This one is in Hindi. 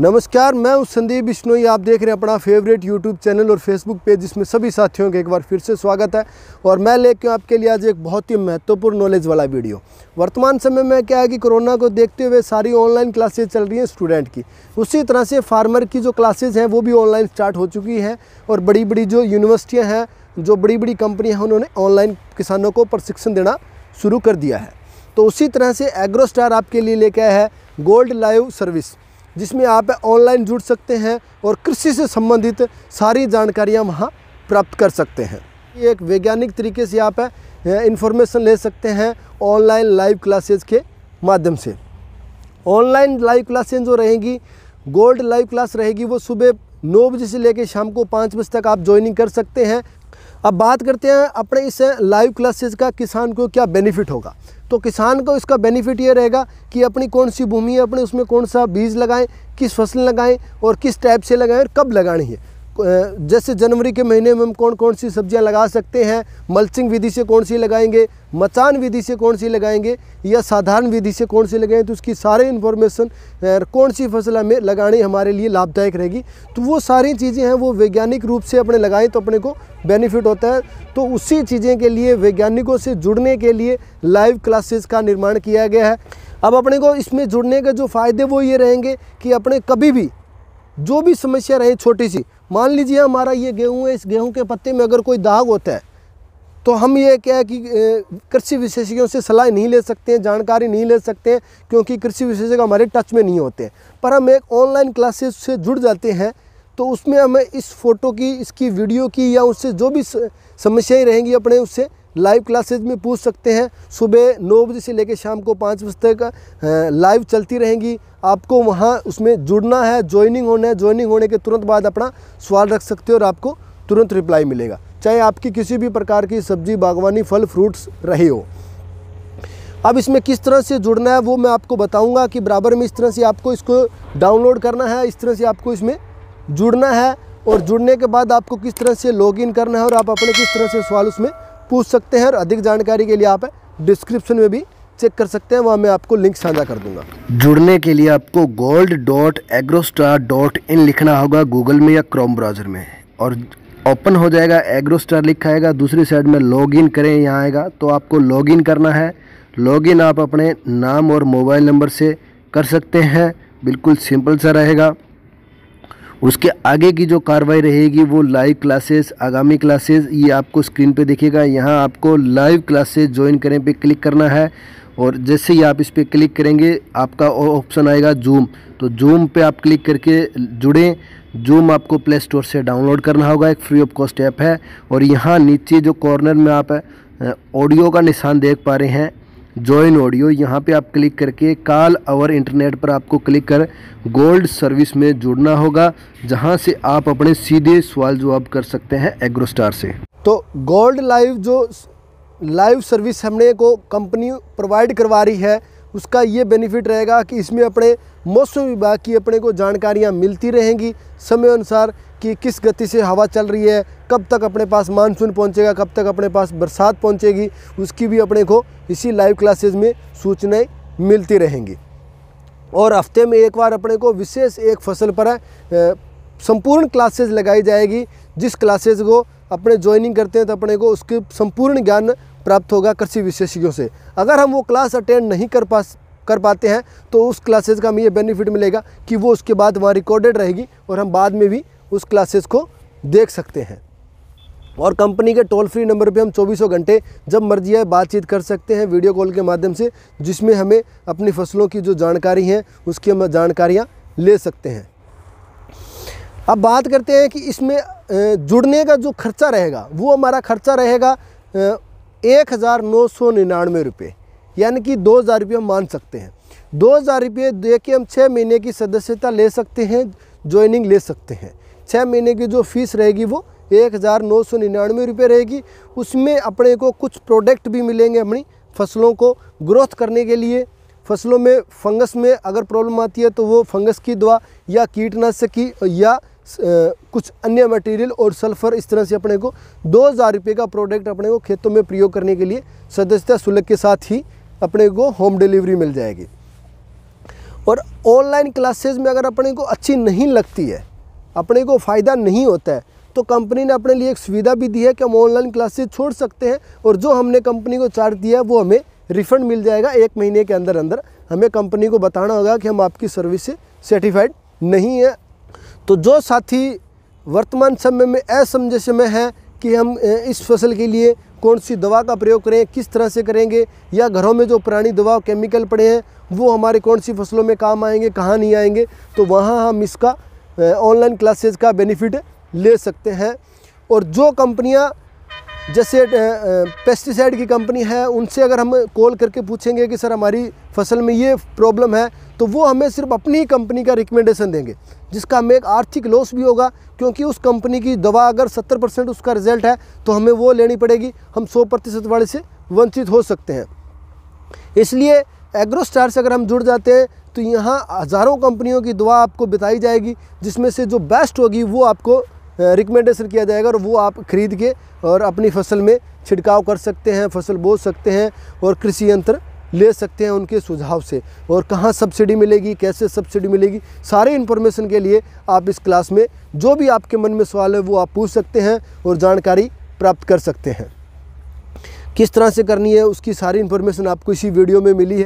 नमस्कार मैं हूँ संदीप बिश्नोई आप देख रहे हैं अपना फेवरेट यूट्यूब चैनल और फेसबुक पेज जिसमें सभी साथियों का एक बार फिर से स्वागत है और मैं लेके आपके लिए आज एक बहुत ही महत्वपूर्ण नॉलेज वाला वीडियो वर्तमान समय में क्या है कि कोरोना को देखते हुए सारी ऑनलाइन क्लासेज चल रही हैं स्टूडेंट की उसी तरह से फार्मर की जो क्लासेज हैं वो भी ऑनलाइन स्टार्ट हो चुकी हैं और बड़ी बड़ी जो यूनिवर्सिटियाँ हैं जो बड़ी बड़ी कंपनियाँ हैं उन्होंने ऑनलाइन किसानों को प्रशिक्षण देना शुरू कर दिया है तो उसी तरह से एग्रोस्टार आपके लिए लेके आया है गोल्ड लाइव सर्विस जिसमें आप ऑनलाइन जुड़ सकते हैं और कृषि से संबंधित सारी जानकारियाँ वहाँ प्राप्त कर सकते हैं ये एक वैज्ञानिक तरीके से आप इन्फॉर्मेशन ले सकते हैं ऑनलाइन लाइव क्लासेज के माध्यम से ऑनलाइन लाइव क्लासेज जो रहेंगी गोल्ड लाइव क्लास रहेगी वो सुबह नौ बजे से लेकर शाम को पाँच बजे तक आप ज्वाइनिंग कर सकते हैं अब बात करते हैं अपने इस लाइव क्लासेस का किसान को क्या बेनिफिट होगा तो किसान को इसका बेनिफिट ये रहेगा कि अपनी कौन सी भूमि है अपने उसमें कौन सा बीज लगाएं किस फसल लगाएं और किस टाइप से लगाएं और कब लगानी है जैसे जनवरी के महीने में हम कौन कौन सी सब्जियां लगा सकते हैं मल्चिंग विधि से कौन सी लगाएंगे मचान विधि से कौन सी लगाएंगे या साधारण विधि से कौन सी लगाएंगे तो उसकी सारे इन्फॉर्मेशन कौन सी फसल हमें लगानी हमारे लिए लाभदायक रहेगी तो वो सारी चीज़ें हैं वो वैज्ञानिक रूप से अपने लगाएं तो अपने को बेनिफिट होता है तो उसी चीज़ें के लिए वैज्ञानिकों से जुड़ने के लिए लाइव क्लासेस का निर्माण किया गया है अब अपने को इसमें जुड़ने के जो फ़ायदे वो ये रहेंगे कि अपने कभी भी जो भी समस्या रहे छोटी सी मान लीजिए हमारा ये गेहूँ है इस गेहूँ के पत्ते में अगर कोई दाग होता है तो हम ये क्या है कि कृषि विशेषज्ञों से सलाह नहीं ले सकते हैं जानकारी नहीं ले सकते हैं क्योंकि कृषि विशेषज्ञ हमारे टच में नहीं होते पर हम एक ऑनलाइन क्लासेस से जुड़ जाते हैं तो उसमें हमें इस फ़ोटो की इसकी वीडियो की या उससे जो भी समस्याएँ रहेंगी अपने उससे लाइव क्लासेज में पूछ सकते हैं सुबह नौ बजे से लेकर शाम को पाँच बजे तक लाइव चलती रहेंगी आपको वहाँ उसमें जुड़ना है ज्वाइनिंग होना है ज्वाइनिंग होने के तुरंत बाद अपना सवाल रख सकते हो और आपको तुरंत रिप्लाई मिलेगा चाहे आपकी किसी भी प्रकार की सब्जी बागवानी फल फ्रूट्स रहे हो अब इसमें किस तरह से जुड़ना है वो मैं आपको बताऊंगा कि बराबर में इस तरह से आपको इसको डाउनलोड करना है इस तरह से आपको इसमें जुड़ना है और जुड़ने के बाद आपको किस तरह से लॉगिन करना है और आप अपने किस तरह से सवाल उसमें पूछ सकते हैं और अधिक जानकारी के लिए आप डिस्क्रिप्शन में भी चेक कर सकते हैं वहाँ मैं आपको लिंक साझा कर दूंगा जुड़ने के लिए आपको gold dot AgroStar dot in लिखना होगा गूगल में या क्रोम ब्राउज़र में और ओपन हो जाएगा एग्रोस्टार लिखा आएगा दूसरी साइड में लॉग इन करें यहाँ आएगा तो आपको लॉग इन करना है लॉग इन आप अपने नाम और मोबाइल नंबर से कर सकते हैं बिल्कुल सिंपल सा रहेगा उसके आगे की जो कार्रवाई रहेगी वो लाइव क्लासेस आगामी क्लासेस ये आपको स्क्रीन पे देखेगा यहाँ आपको लाइव क्लासेस ज्वाइन करें पे क्लिक करना है और जैसे ही आप इस पर क्लिक करेंगे आपका ऑप्शन आएगा जूम तो जूम पे आप क्लिक करके जुड़ें जूम आपको प्ले स्टोर से डाउनलोड करना होगा एक फ्री ऑफ कॉस्ट ऐप है और यहाँ नीचे जो कॉर्नर में आप ऑडियो का निशान देख पा रहे हैं ज्वाइन ऑडियो यहाँ पे आप क्लिक करके काल आवर इंटरनेट पर आपको क्लिक कर गोल्ड सर्विस में जुड़ना होगा जहाँ से आप अपने सीधे सवाल जवाब कर सकते हैं एग्रोस्टार से तो गोल्ड लाइव जो लाइव सर्विस हमने को कंपनी प्रोवाइड करवा रही है उसका ये बेनिफिट रहेगा कि इसमें अपने मौसम विभाग की अपने को जानकारियाँ मिलती रहेंगी समय अनुसार कि किस गति से हवा चल रही है कब तक अपने पास मानसून पहुंचेगा कब तक अपने पास बरसात पहुंचेगी उसकी भी अपने को इसी लाइव क्लासेस में सूचनाएं मिलती रहेंगी और हफ्ते में एक बार अपने को विशेष एक फसल पर संपूर्ण क्लासेस लगाई जाएगी जिस क्लासेस को अपने ज्वाइनिंग करते हैं तो अपने को उसके संपूर्ण ज्ञान प्राप्त होगा कृषि विशेषज्ञों से अगर हम वो क्लास अटेंड नहीं कर पा कर पाते हैं तो उस क्लासेस का हमें ये बेनिफिट मिलेगा कि वो उसके बाद वहाँ रिकॉर्डेड रहेगी और हम बाद में भी उस क्लासेस को देख सकते हैं और कंपनी के टोल फ्री नंबर पे हम चौबीसों घंटे जब मर्जी आए बातचीत कर सकते हैं वीडियो कॉल के माध्यम से जिसमें हमें अपनी फसलों की जो जानकारी है उसकी हम जानकारियाँ ले सकते हैं अब बात करते हैं कि इसमें जुड़ने का जो खर्चा रहेगा वो हमारा खर्चा रहेगा एक हज़ार नौ सौ निन्यानवे रुपये यानी कि दो हज़ार रुपये मान सकते हैं दो हज़ार रुपये दे के हम छः महीने की सदस्यता ले सकते हैं ज्वाइनिंग ले सकते हैं छः महीने की जो फीस रहेगी वो एक हज़ार नौ सौ निन्यानवे रुपये रहेगी उसमें अपने को कुछ प्रोडक्ट भी मिलेंगे अपनी फसलों को ग्रोथ करने के लिए फसलों में फंगस में अगर प्रॉब्लम आती है तो वो फंगस की दवा या कीटनाशक की या कुछ अन्य मटेरियल और सल्फ़र इस तरह से अपने को दो हज़ार रुपये का प्रोडक्ट अपने को खेतों में प्रयोग करने के लिए सदस्यता शुल्क के साथ ही अपने को होम डिलीवरी मिल जाएगी और ऑनलाइन क्लासेज में अगर अपने को अच्छी नहीं लगती है अपने को फ़ायदा नहीं होता है तो कंपनी ने अपने लिए एक सुविधा भी दी है कि हम ऑनलाइन क्लासेज छोड़ सकते हैं और जो हमने कंपनी को चार्ज दिया है वो हमें रिफ़ंड मिल जाएगा एक महीने के अंदर अंदर हमें कंपनी को बताना होगा कि हम आपकी सर्विस सेटिफाइड नहीं है तो जो साथी वर्तमान समय में असमंजस में है कि हम इस फसल के लिए कौन सी दवा का प्रयोग करें किस तरह से करेंगे या घरों में जो पुरानी दवा केमिकल पड़े हैं वो हमारे कौन सी फसलों में काम आएंगे कहाँ नहीं आएंगे तो वहाँ हम इसका ऑनलाइन क्लासेज का बेनिफिट ले सकते हैं और जो कंपनियाँ जैसे पेस्टिसाइड की कंपनी है उनसे अगर हम कॉल करके पूछेंगे कि सर हमारी फसल में ये प्रॉब्लम है तो वो हमें सिर्फ अपनी ही कंपनी का रिकमेंडेशन देंगे जिसका हमें एक आर्थिक लॉस भी होगा क्योंकि उस कंपनी की दवा अगर 70 परसेंट उसका रिजल्ट है तो हमें वो लेनी पड़ेगी हम 100 प्रतिशत वाले से वंचित हो सकते हैं इसलिए एग्रोस्टार से अगर हम जुड़ जाते हैं तो यहाँ हज़ारों कंपनियों की दवा आपको बिताई जाएगी जिसमें से जो बेस्ट होगी वो आपको रिकमेंडेशन किया जाएगा और वो आप खरीद के और अपनी फसल में छिड़काव कर सकते हैं फसल बो सकते हैं और कृषि यंत्र ले सकते हैं उनके सुझाव से और कहाँ सब्सिडी मिलेगी कैसे सब्सिडी मिलेगी सारे इन्फॉर्मेशन के लिए आप इस क्लास में जो भी आपके मन में सवाल है वो आप पूछ सकते हैं और जानकारी प्राप्त कर सकते हैं किस तरह से करनी है उसकी सारी इन्फॉर्मेशन आपको इसी वीडियो में मिली है